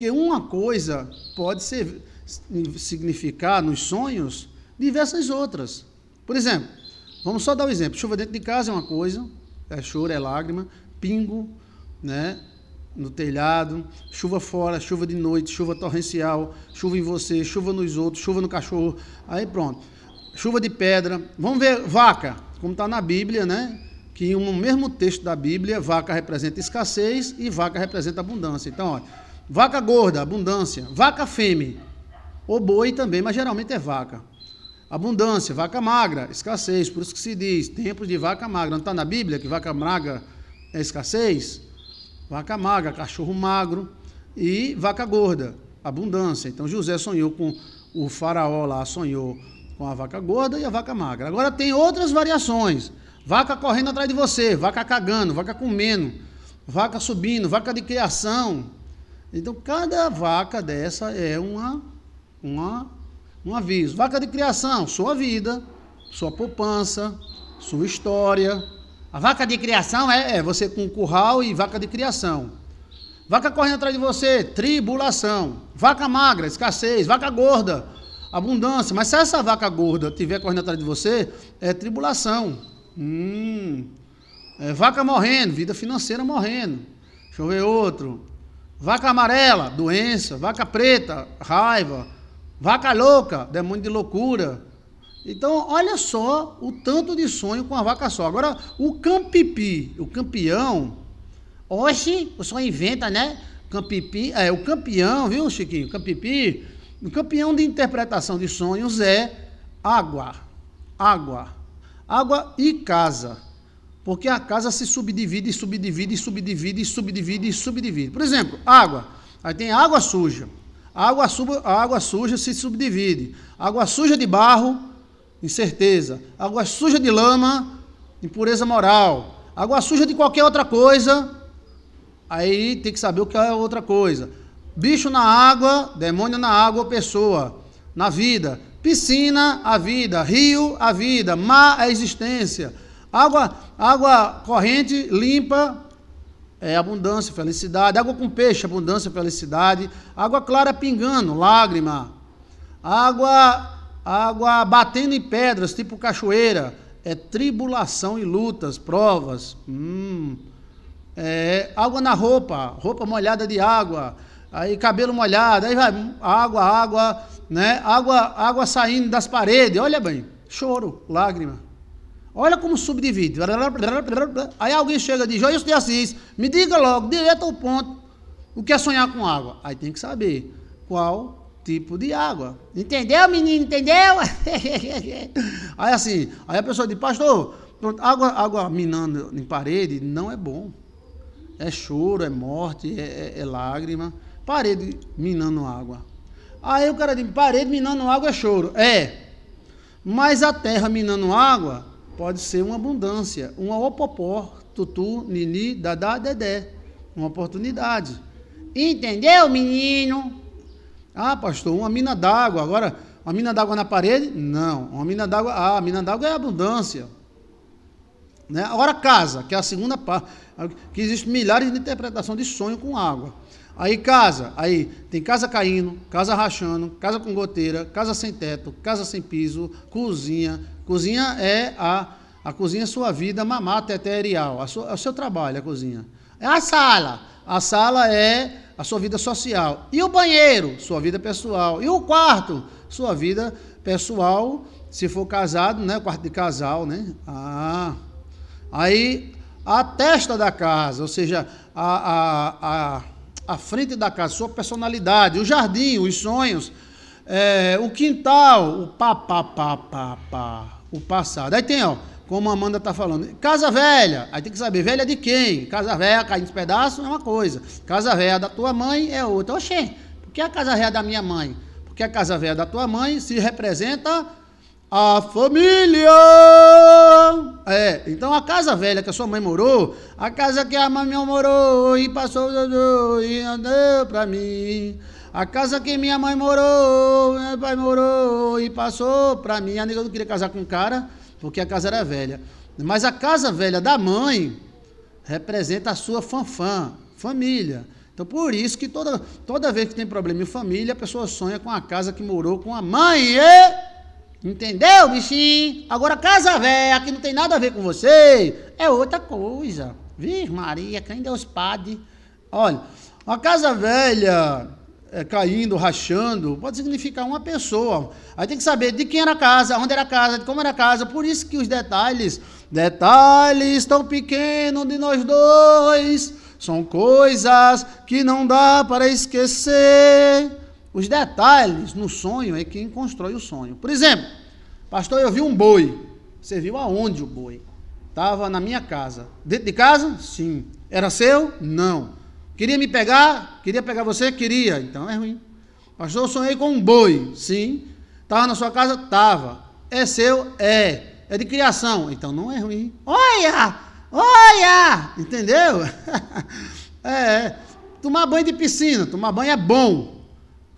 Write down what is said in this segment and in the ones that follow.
Porque uma coisa pode ser, significar nos sonhos diversas outras. Por exemplo, vamos só dar um exemplo. Chuva dentro de casa é uma coisa, é choro, é lágrima, pingo, né? No telhado, chuva fora, chuva de noite, chuva torrencial, chuva em você, chuva nos outros, chuva no cachorro. Aí pronto. Chuva de pedra. Vamos ver vaca, como está na Bíblia, né? Que no mesmo texto da Bíblia, vaca representa escassez e vaca representa abundância. Então, olha Vaca gorda, abundância. Vaca fêmea, ou boi também, mas geralmente é vaca. Abundância, vaca magra, escassez, por isso que se diz, tempos de vaca magra. Não está na Bíblia que vaca magra é escassez? Vaca magra, cachorro magro e vaca gorda, abundância. Então José sonhou com o faraó lá, sonhou com a vaca gorda e a vaca magra. Agora tem outras variações. Vaca correndo atrás de você, vaca cagando, vaca comendo, vaca subindo, vaca de criação, então, cada vaca dessa é uma, uma, um aviso. Vaca de criação, sua vida, sua poupança, sua história. A vaca de criação é, é você com curral e vaca de criação. Vaca correndo atrás de você, tribulação. Vaca magra, escassez. Vaca gorda, abundância. Mas se essa vaca gorda estiver correndo atrás de você, é tribulação. Hum. É vaca morrendo, vida financeira morrendo. Deixa eu ver outro. Vaca amarela, doença. Vaca preta, raiva. Vaca louca, demônio de loucura. Então, olha só o tanto de sonho com a vaca só. Agora, o campipi, o campeão. Oxe, o só inventa, né? Campipi, é, o campeão, viu, Chiquinho? Campipi, o campeão de interpretação de sonhos é água. Água. Água e casa. Porque a casa se subdivide, subdivide, subdivide, subdivide, subdivide. Por exemplo, água. Aí tem água suja. A água, suba, a água suja se subdivide. Água suja de barro, incerteza. Água suja de lama, impureza moral. Água suja de qualquer outra coisa, aí tem que saber o que é outra coisa. Bicho na água, demônio na água, pessoa. Na vida. Piscina, a vida. Rio, a vida. Mar, a existência. Água, água corrente, limpa, é abundância, felicidade. Água com peixe, abundância, felicidade. Água clara pingando, lágrima. Água, água batendo em pedras, tipo cachoeira. É tribulação e lutas, provas. Hum. É, água na roupa, roupa molhada de água. Aí cabelo molhado, aí vai hum, água, água, né? Água, água saindo das paredes. Olha bem, choro, lágrima. Olha como subdivide. Aí alguém chega e diz, olha isso de Assis, me diga logo, direto ao ponto, o que é sonhar com água? Aí tem que saber qual tipo de água. Entendeu, menino? Entendeu? aí assim, aí a pessoa diz, pastor, água, água minando em parede não é bom. É choro, é morte, é, é, é lágrima. Parede minando água. Aí o cara diz, parede minando água é choro. É. Mas a terra minando água pode ser uma abundância, uma opopó, tutu, nini, dadá, dedé, uma oportunidade. Entendeu, menino? Ah, pastor, uma mina d'água. Agora, uma mina d'água na parede? Não. Uma mina d'água. Ah, a mina d'água é abundância. Né? Agora, casa, que é a segunda parte, que existe milhares de interpretações de sonho com água. Aí, casa, aí tem casa caindo, casa rachando, casa com goteira, casa sem teto, casa sem piso, cozinha. Cozinha é a, a cozinha é sua vida, mamá etereal é o seu trabalho, a cozinha. É a sala, a sala é a sua vida social. E o banheiro, sua vida pessoal. E o quarto, sua vida pessoal, se for casado, né? O quarto de casal, né? Ah. Aí a testa da casa, ou seja, a, a, a, a frente da casa, sua personalidade, o jardim, os sonhos, é, o quintal, o papapá, o passado. Aí tem, ó, como a Amanda está falando, casa velha, aí tem que saber, velha de quem? Casa velha caindo em pedaços é uma coisa, casa velha da tua mãe é outra. Oxê, por que a casa velha da minha mãe? Porque a casa velha da tua mãe se representa a família! É, então a casa velha que a sua mãe morou, a casa que a mamãe morou e passou e andou pra mim. A casa que minha mãe morou, meu pai morou e passou pra mim. A nega não queria casar com o cara, porque a casa era velha. Mas a casa velha da mãe representa a sua fanfã, família. Então, por isso que toda, toda vez que tem problema em família, a pessoa sonha com a casa que morou com a mãe. E... Entendeu, bichinho? Agora casa velha, que não tem nada a ver com você, é outra coisa. Vir Maria, quem Deus pade. Olha, uma casa velha é, caindo, rachando, pode significar uma pessoa. Aí tem que saber de quem era a casa, onde era a casa, de como era a casa. Por isso que os detalhes, detalhes tão pequenos de nós dois, são coisas que não dá para esquecer. Os detalhes no sonho é quem constrói o sonho. Por exemplo, pastor, eu vi um boi. Você viu aonde o boi? Estava na minha casa. Dentro de casa? Sim. Era seu? Não. Queria me pegar? Queria pegar você? Queria. Então é ruim. Pastor, eu sonhei com um boi. Sim. Estava na sua casa? Estava. É seu? É. É de criação? Então não é ruim. Olha! Olha! Entendeu? é. Tomar banho de piscina. Tomar banho é bom.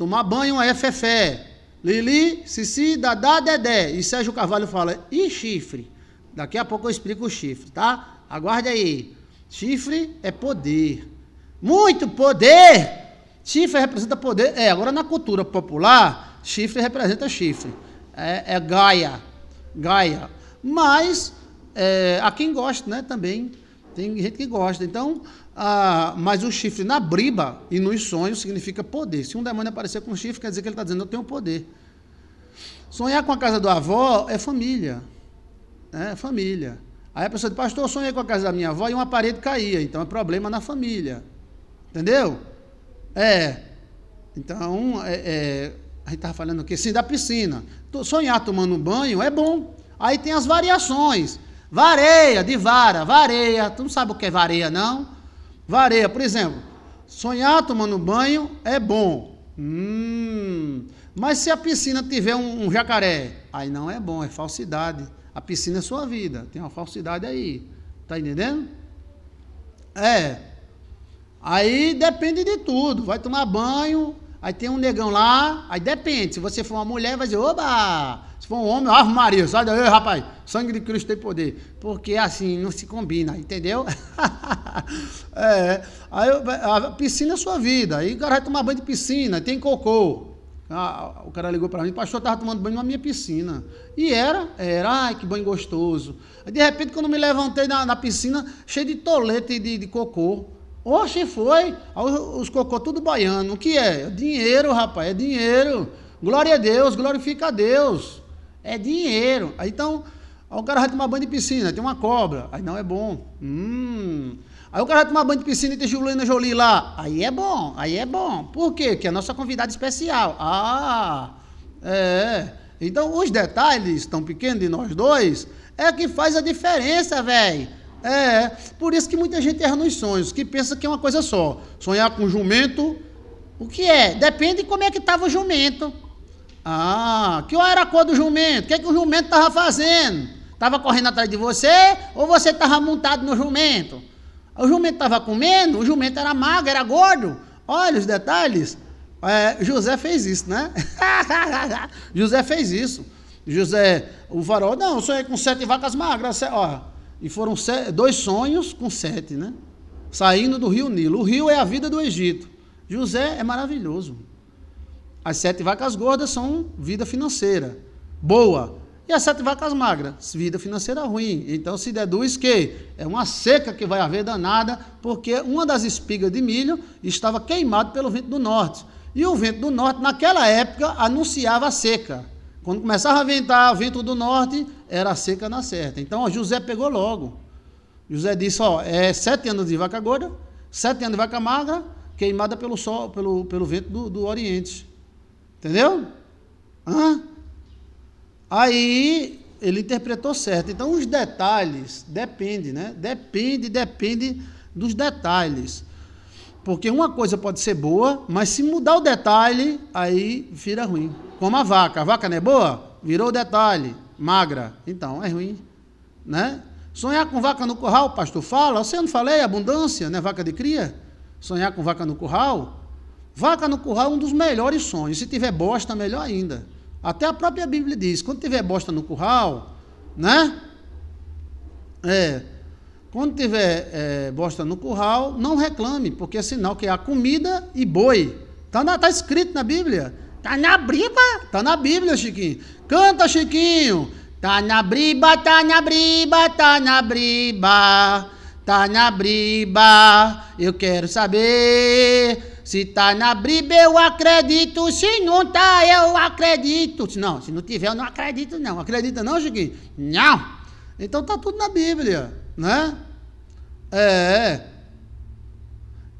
Tomar banho é fefé. Lili, Cici, Dadá, Dedé. E Sérgio Carvalho fala, e chifre? Daqui a pouco eu explico o chifre, tá? Aguarde aí. Chifre é poder. Muito poder! Chifre representa poder. É, agora na cultura popular, chifre representa chifre. É, é Gaia. Gaia. Mas é, há quem gosta, né? Também. Tem gente que gosta. Então, ah, mas o chifre na briba e nos sonhos significa poder. Se um demônio aparecer com chifre, quer dizer que ele está dizendo, eu tenho poder. Sonhar com a casa do avô é família. É família. Aí a pessoa diz, pastor, eu sonhei com a casa da minha avó e uma parede caía. Então é problema na família. Entendeu? É. Então, é, é, a gente estava falando quê? sim, da piscina. Sonhar tomando banho é bom. Aí tem as variações. Vareia, de vara, vareia. Tu não sabe o que é vareia, não? Vareia, por exemplo, sonhar tomando banho é bom. Hum, mas se a piscina tiver um, um jacaré, aí não é bom, é falsidade. A piscina é sua vida, tem uma falsidade aí. Tá entendendo? É. Aí depende de tudo. Vai tomar banho, aí tem um negão lá, aí depende. Se você for uma mulher, vai dizer, oba! Se for um homem, ah, Maria, sai daí, rapaz. Sangue de Cristo tem poder. Porque assim não se combina, entendeu? é, aí a piscina é a sua vida. Aí o cara vai tomar banho de piscina, tem cocô. Ah, o cara ligou para mim, pastor, eu estava tomando banho na minha piscina. E era, era, ai que banho gostoso. Aí, de repente, quando me levantei na, na piscina, cheio de tolete de, de cocô. Oxe, foi. Os, os cocô tudo baiano. O que é? é? Dinheiro, rapaz, é dinheiro. Glória a Deus, glorifica a Deus. É dinheiro. Aí, então, o cara vai tomar banho de piscina, tem uma cobra. Aí não é bom. Hum. Aí o cara vai tomar banho de piscina e tem Juliana Jolie lá. Aí é bom, aí é bom. Por quê? Porque é a nossa convidada especial. Ah, é. Então os detalhes tão pequenos de nós dois é que faz a diferença, velho. É, por isso que muita gente erra nos sonhos, que pensa que é uma coisa só. Sonhar com jumento, o que é? Depende de como é que estava o jumento. Ah, que era a cor do jumento? O que, é que o jumento estava fazendo? Estava correndo atrás de você ou você estava montado no jumento? O jumento estava comendo, o jumento era magro, era gordo. Olha os detalhes. É, José fez isso, né? José fez isso. José, o farol, não, eu sonhei com sete vacas magras. ó, e foram sete, dois sonhos com sete, né? Saindo do rio Nilo. O rio é a vida do Egito. José é maravilhoso. As sete vacas gordas são vida financeira. Boa. E as sete vacas magras, vida financeira ruim. Então se deduz que é uma seca que vai haver danada, porque uma das espigas de milho estava queimada pelo vento do norte. E o vento do norte, naquela época, anunciava a seca. Quando começava a ventar, o vento do norte, era a seca na certa. Então José pegou logo. José disse: Ó, é sete anos de vaca gorda, sete anos de vaca magra, queimada pelo sol, pelo, pelo vento do, do Oriente. Entendeu? Hã? Aí ele interpretou certo. Então os detalhes depende, né? Depende, depende dos detalhes. Porque uma coisa pode ser boa, mas se mudar o detalhe, aí vira ruim. Como a vaca, a vaca não é boa? Virou o detalhe, magra, então é ruim, né? Sonhar com vaca no curral, o pastor fala, você não falei abundância, né? Vaca de cria. Sonhar com vaca no curral, vaca no curral é um dos melhores sonhos. Se tiver bosta, melhor ainda. Até a própria Bíblia diz: quando tiver bosta no curral, né? É, quando tiver é, bosta no curral, não reclame, porque é sinal que é a comida e boi. Está tá escrito na Bíblia. Está na briba? Está na Bíblia, Chiquinho. Canta, Chiquinho. Tá na briba, tá na briba, tá na briba, tá na briba. Eu quero saber se tá na Bíblia, eu acredito. Se não tá, eu acredito. Não, se não tiver, eu não acredito, não. Acredita não, Chiquinho? Não. Então tá tudo na Bíblia, né? É. é.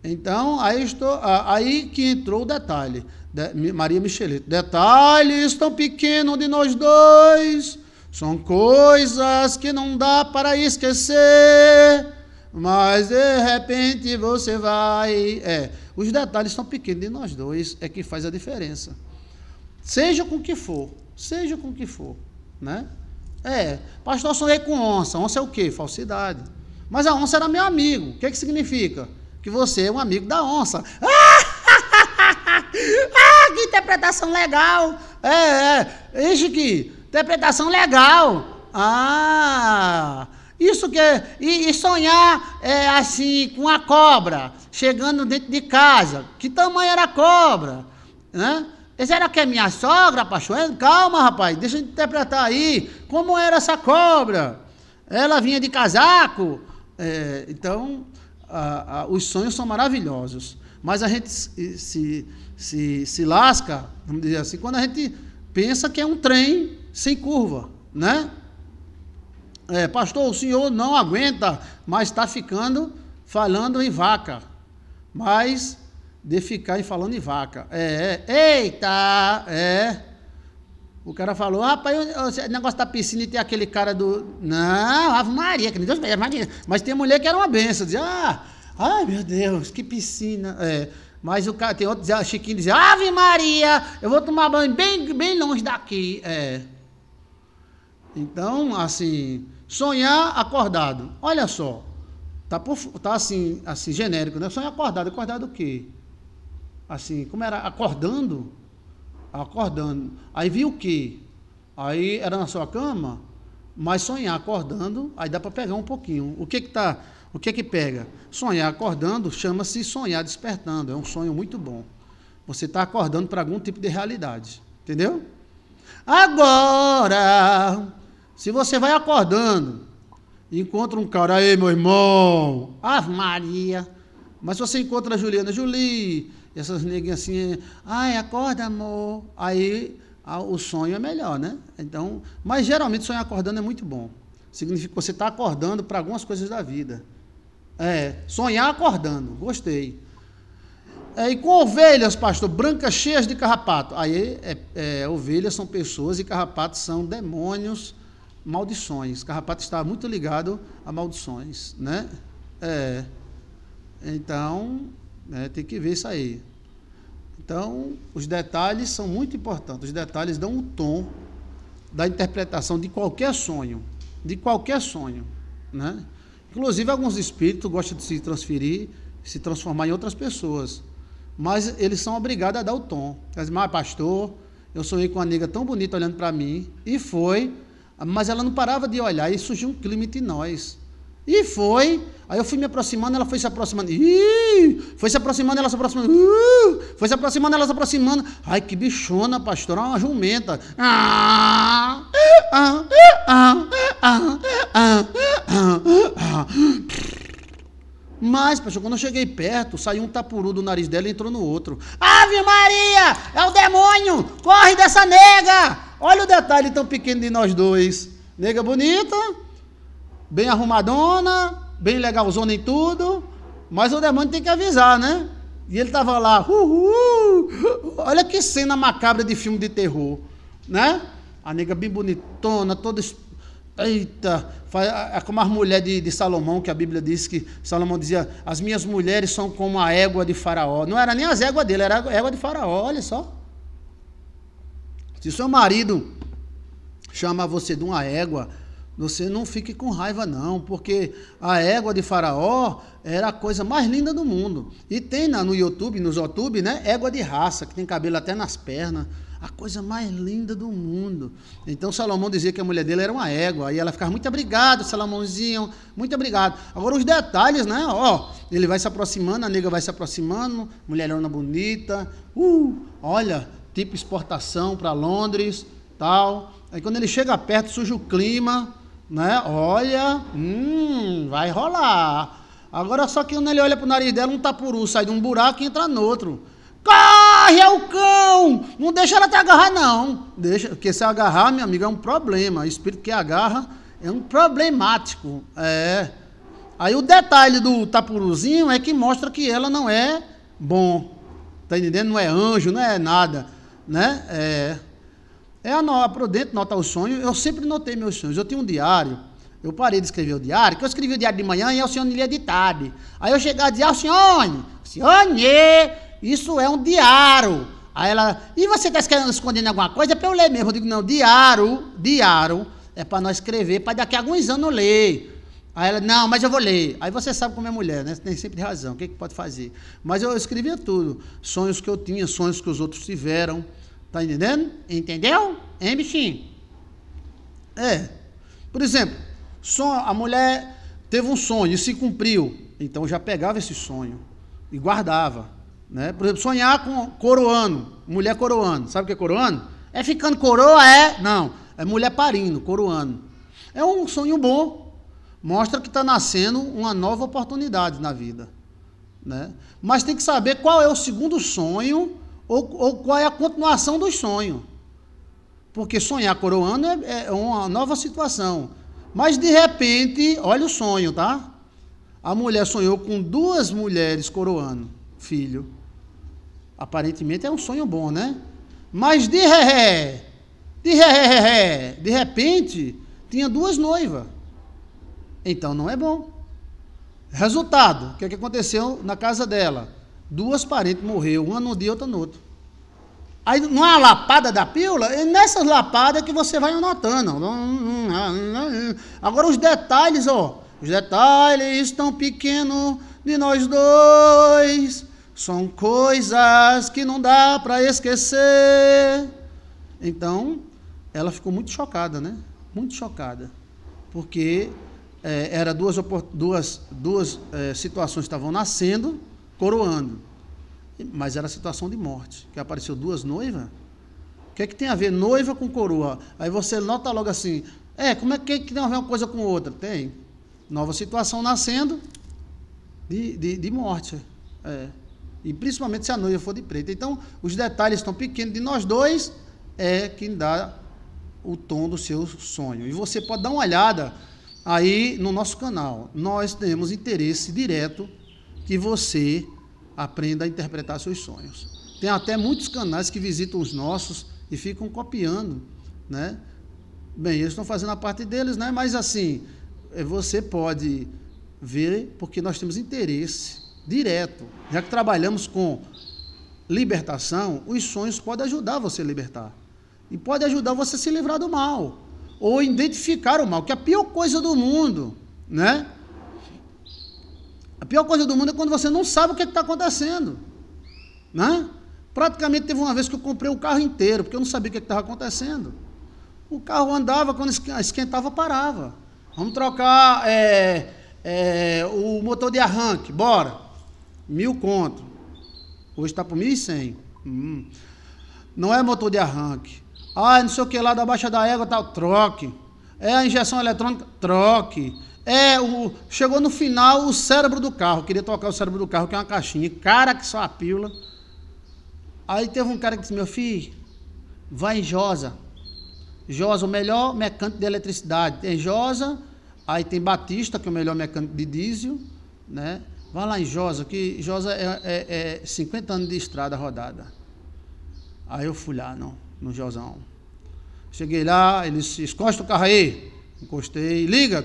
Então, aí, estou, aí que entrou o detalhe. De, Maria Michelito. Detalhes tão pequenos de nós dois. São coisas que não dá para esquecer mas de repente você vai. É, os detalhes são pequenos de nós dois, é que faz a diferença. Seja com que for, seja com que for, né? É, pastor, eu sonhei com onça. Onça é o quê? Falsidade. Mas a onça era meu amigo. O que, é que significa? Que você é um amigo da onça. ah, que interpretação legal! É, é, isso que interpretação legal! Ah! Isso que é, e, e sonhar é, assim com a cobra chegando dentro de casa. Que tamanho era a cobra? Né? Será que é minha sogra, Pachoeiro? Calma, rapaz, deixa eu interpretar aí. Como era essa cobra? Ela vinha de casaco. É, então, a, a, os sonhos são maravilhosos. Mas a gente se, se, se, se lasca, vamos dizer assim, quando a gente pensa que é um trem sem curva, né? é, pastor, o senhor não aguenta, mas está ficando falando em vaca. Mas de ficar falando em vaca. É, é, eita, é. O cara falou, rapaz, o negócio da piscina e tem aquele cara do. Não, Ave Maria, que Deus me Maria. Mas tem mulher que era uma benção, dizia, ah, ai meu Deus, que piscina. É. Mas o cara, tem outro, dizia, Chiquinho dizia, Ave Maria, eu vou tomar banho bem, bem longe daqui. É. Então, assim, Sonhar acordado. Olha só. Tá, por, tá assim, assim, genérico, né? Sonhar acordado. Acordado o quê? Assim, como era? Acordando? Acordando. Aí viu o quê? Aí era na sua cama, mas sonhar acordando, aí dá para pegar um pouquinho. O que que tá, o que que pega? Sonhar acordando chama-se sonhar despertando. É um sonho muito bom. Você está acordando para algum tipo de realidade, entendeu? Agora, se você vai acordando, encontra um cara, aí meu irmão, Ave Maria. Mas se você encontra a Juliana, Julie, essas neguinhas assim, ai, acorda, amor. Aí a, o sonho é melhor, né? Então, mas geralmente sonhar acordando é muito bom. Significa que você está acordando para algumas coisas da vida. É, sonhar acordando, gostei. É, e com ovelhas, pastor, brancas cheias de carrapato. Aí é, é, ovelhas são pessoas e carrapatos são demônios maldições. Carrapato está muito ligado a maldições, né? É. Então, é, tem que ver isso aí. Então, os detalhes são muito importantes. Os detalhes dão o tom da interpretação de qualquer sonho, de qualquer sonho, né? Inclusive, alguns espíritos gostam de se transferir, se transformar em outras pessoas. Mas eles são obrigados a dar o tom. Mas, mas ah, pastor, eu sonhei com uma nega tão bonita olhando para mim e foi mas ela não parava de olhar e surgiu um clima entre nós. E foi. Aí eu fui me aproximando, ela foi se aproximando. Ih, foi se aproximando, ela se aproximando. Uh, foi se aproximando, ela se aproximando. Ai, que bichona, pastor. É uma jumenta. Ah ah, ah, ah, ah, ah, ah, ah, ah. Mas, pastor, quando eu cheguei perto, saiu um tapuru do nariz dela e entrou no outro. Ave Maria! É o demônio! Corre dessa nega! Olha o detalhe tão pequeno de nós dois. Nega bonita, bem arrumadona, bem legalzona em tudo, mas o demônio tem que avisar, né? E ele estava lá, uhul! Olha que cena macabra de filme de terror, né? A nega bem bonitona, toda. Eita! É como as mulheres de, de Salomão, que a Bíblia diz que Salomão dizia: As minhas mulheres são como a égua de Faraó. Não era nem as éguas dele, era a égua de Faraó, olha só. Se seu marido chama você de uma égua, você não fique com raiva, não, porque a égua de Faraó era a coisa mais linda do mundo. E tem na, no YouTube, nos YouTube, né? Égua de raça, que tem cabelo até nas pernas. A coisa mais linda do mundo. Então Salomão dizia que a mulher dele era uma égua. E ela ficava muito obrigado, Salomãozinho, muito obrigado. Agora os detalhes, né? Ó, ele vai se aproximando, a nega vai se aproximando, mulherona bonita. Uh, olha, tipo exportação para Londres, tal. Aí quando ele chega perto, surge o clima, né? Olha, hum, vai rolar. Agora só que quando ele olha pro nariz dela, um tapuru sai de um buraco e entra no outro. Corre, é o cão! Não deixa ela te agarrar, não. Deixa, porque se agarrar, minha amiga, é um problema. O espírito que agarra é um problemático. É. Aí o detalhe do tapuruzinho é que mostra que ela não é bom. Tá entendendo? Não é anjo, não é nada né? É, é a, a Prudente nota o sonho. Eu sempre notei meus sonhos. Eu tinha um diário. Eu parei de escrever o diário, que eu escrevi o diário de manhã e é o senhor lia é de tarde. Aí eu chegava e dizia, Alcione, ah, Alcione, isso é um diário. Aí ela, e você está escondendo alguma coisa? É para eu ler mesmo. Eu digo, não, diário, diário, é para nós escrever, para daqui a alguns anos eu ler. Aí ela, não, mas eu vou ler. Aí você sabe como é mulher, né? Tem sempre razão, o que, é que pode fazer? Mas eu escrevia tudo, sonhos que eu tinha, sonhos que os outros tiveram. Tá entendendo? Entendeu? Hein, bichinho? É. Por exemplo, só a mulher teve um sonho e se cumpriu. Então já pegava esse sonho e guardava. Né? Por exemplo, sonhar com coroano, mulher coroano. Sabe o que é coroano? É ficando coroa, é? Não, é mulher parindo, coroano. É um sonho bom. Mostra que está nascendo uma nova oportunidade na vida. Né? Mas tem que saber qual é o segundo sonho ou, ou qual é a continuação dos sonhos. Porque sonhar coroando é, é uma nova situação. Mas de repente, olha o sonho, tá? A mulher sonhou com duas mulheres coroando filho. Aparentemente é um sonho bom, né? Mas de ré, de ré, de repente, tinha duas noivas. Então não é bom. Resultado, o que, é que aconteceu na casa dela? Duas parentes morreu, uma num dia, outra no outro. Aí, numa lapada da pílula, e nessas lapadas é que você vai anotando. Agora, os detalhes, ó. Os detalhes tão pequenos de nós dois são coisas que não dá para esquecer. Então, ela ficou muito chocada, né? Muito chocada. Porque é, era duas, duas, duas é, situações que estavam nascendo coroando. Mas era situação de morte, que apareceu duas noivas. O que é que tem a ver noiva com coroa? Aí você nota logo assim, é, como é que, que tem a ver uma coisa com outra? Tem. Nova situação nascendo de, de, de morte. É. E principalmente se a noiva for de preta. Então, os detalhes estão pequenos de nós dois é quem dá o tom do seu sonho. E você pode dar uma olhada aí no nosso canal. Nós temos interesse direto que você aprenda a interpretar seus sonhos. Tem até muitos canais que visitam os nossos e ficam copiando, né? Bem, eles estão fazendo a parte deles, né? Mas assim, eh, você pode ver porque nós temos interesse direto. Já que trabalhamos com libertação, os sonhos podem ajudar você a libertar. E pode ajudar você a se livrar do mal. Ou identificar o mal, que é a pior coisa do mundo, né? A pior coisa do mundo é quando você não sabe o que é está acontecendo. Né? Praticamente teve uma vez que eu comprei o carro inteiro, porque eu não sabia o que é estava acontecendo. O carro andava, quando esquentava, parava. Vamos trocar é, é, o motor de arranque, bora. Mil conto. Hoje está por mil e cem. Hum. Não é motor de arranque. Ah, não sei o que lá da baixa da égua, tal, troque. É a injeção eletrônica, troque. É, o, chegou no final o cérebro do carro. Queria tocar o cérebro do carro, que é uma caixinha. Cara, que só a pílula. Aí teve um cara que disse: Meu filho, vai em Josa. Josa, o melhor mecânico de eletricidade. Tem Josa, aí tem Batista, que é o melhor mecânico de diesel. Né? Vai lá em Josa, que Josa é, é, é 50 anos de estrada rodada. Aí eu fui lá, no Josão. Cheguei lá, eles escosta o carro aí. Encostei, liga,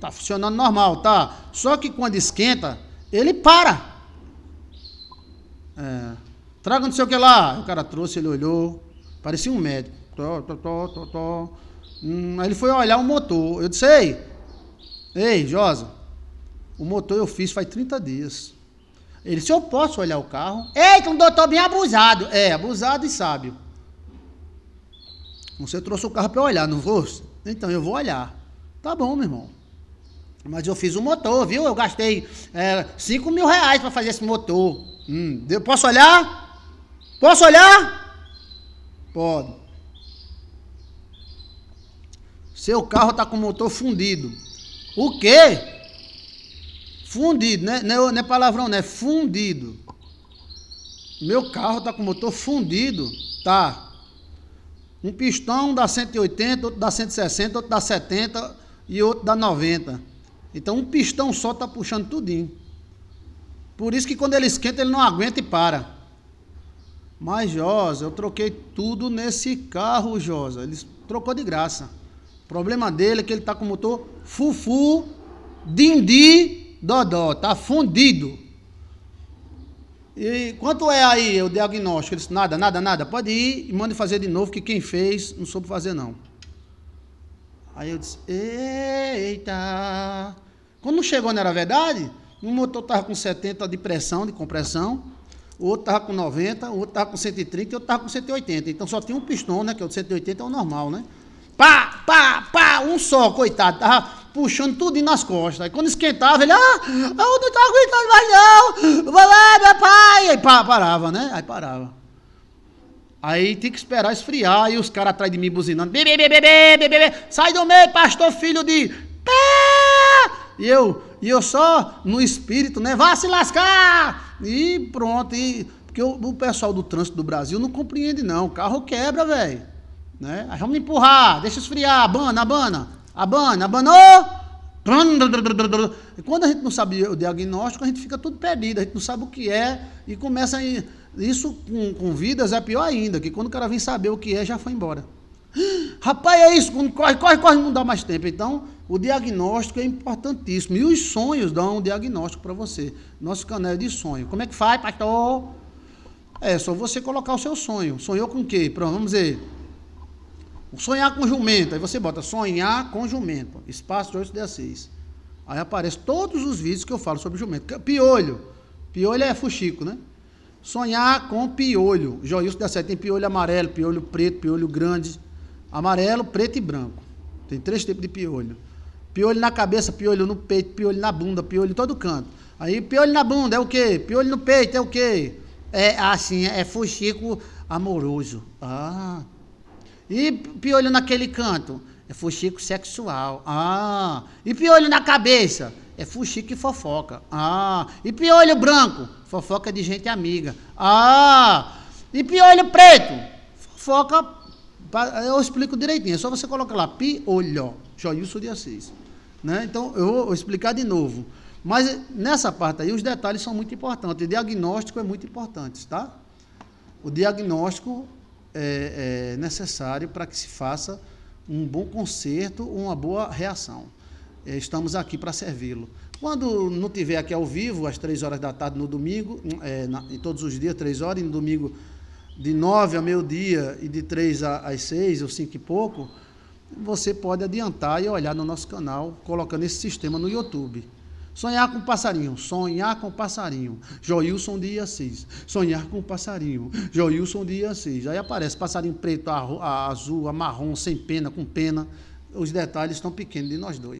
tá funcionando normal, tá? Só que quando esquenta, ele para. É, traga não sei o que lá. O cara trouxe, ele olhou, parecia um médico. Tó, tó, tó, tó, tó. Hum, aí ele foi olhar o motor. Eu disse, ei, ei, Josa, o motor eu fiz faz 30 dias. Ele disse, eu posso olhar o carro? ei que um doutor bem abusado. É, abusado e sábio. Você trouxe o carro para olhar, não vou então, eu vou olhar. Tá bom, meu irmão. Mas eu fiz o um motor, viu? Eu gastei 5 é, mil reais para fazer esse motor. Hum, eu posso olhar? Posso olhar? Pode. Seu carro tá com o motor fundido. O quê? Fundido, né? Não é, não é palavrão, né? Fundido. Meu carro tá com o motor fundido. Tá. Um pistão dá 180, outro dá 160, outro dá 70 e outro dá 90. Então um pistão só está puxando tudinho. Por isso que quando ele esquenta, ele não aguenta e para. Mas Josa, eu troquei tudo nesse carro, Josa. Ele trocou de graça. O problema dele é que ele está com o motor fufu, dindi, dodó. Tá fundido. E quanto é aí o diagnóstico? Ele disse, nada, nada, nada. Pode ir e manda fazer de novo, que quem fez não soube fazer, não. Aí eu disse, eita. Quando não chegou, não era verdade? Um motor estava com 70 de pressão, de compressão, o outro estava com 90, o outro estava com 130 e o outro estava com 180. Então só tinha um pistão, né? Que é o de 180 é o normal, né? Pá, pá, pá, um só, coitado. Tava puxando tudo nas costas. Aí quando esquentava, ele, ah, eu não estou aguentando mais não, vai lá, meu pai. Aí pá, parava, né? Aí parava. Aí tem que esperar esfriar, e os caras atrás de mim buzinando, bebê, bebê, bebê, bebê, sai do meio, pastor, filho de... Pá! E eu, e eu só no espírito, né, vá se lascar! E pronto, e... Porque o, o pessoal do trânsito do Brasil não compreende não, o carro quebra, velho. Né? Aí vamos empurrar, deixa esfriar, abana, abana. Abana, abanou! E quando a gente não sabe o diagnóstico, a gente fica tudo perdido, a gente não sabe o que é e começa a. Ir. Isso com, com, vidas é pior ainda, que quando o cara vem saber o que é, já foi embora. Rapaz, é isso, quando corre, corre, corre, não dá mais tempo. Então, o diagnóstico é importantíssimo. E os sonhos dão um diagnóstico para você. Nosso canal é de sonho. Como é que faz, pastor? É só você colocar o seu sonho. Sonhou com o quê? Pronto, vamos ver. Sonhar com jumento. Aí você bota sonhar com jumento. Espaço de 8 6. Aí aparece todos os vídeos que eu falo sobre jumento. Piolho. Piolho é fuxico, né? Sonhar com piolho. Joilson da Sete tem piolho amarelo, piolho preto, piolho grande. Amarelo, preto e branco. Tem três tipos de piolho. Piolho na cabeça, piolho no peito, piolho na bunda, piolho em todo canto. Aí piolho na bunda é o quê? Piolho no peito é o quê? É assim, é fuxico amoroso. Ah, e piolho naquele canto? É fuxico sexual. Ah. E piolho na cabeça? É fuxico e fofoca. Ah. E piolho branco? Fofoca de gente amiga. Ah. E piolho preto? Fofoca. Eu explico direitinho. É só você colocar lá piolho. Joilson de Assis. Né? Então, eu vou explicar de novo. Mas nessa parte aí, os detalhes são muito importantes. O diagnóstico é muito importante, tá? O diagnóstico é, é necessário para que se faça um bom conserto, uma boa reação. É, estamos aqui para servi-lo. Quando não tiver aqui ao vivo, às três horas da tarde no domingo, hum, é, na, todos os dias, três horas, e no domingo de nove ao meio-dia e de três às seis ou cinco e pouco, você pode adiantar e olhar no nosso canal, colocando esse sistema no YouTube. Sonhar com um passarinho, sonhar com um passarinho. Joilson de Assis, sonhar com um passarinho. Joilson de Assis. Aí aparece passarinho preto, azul, marrom, sem pena, com pena. Os detalhes estão pequenos de nós dois.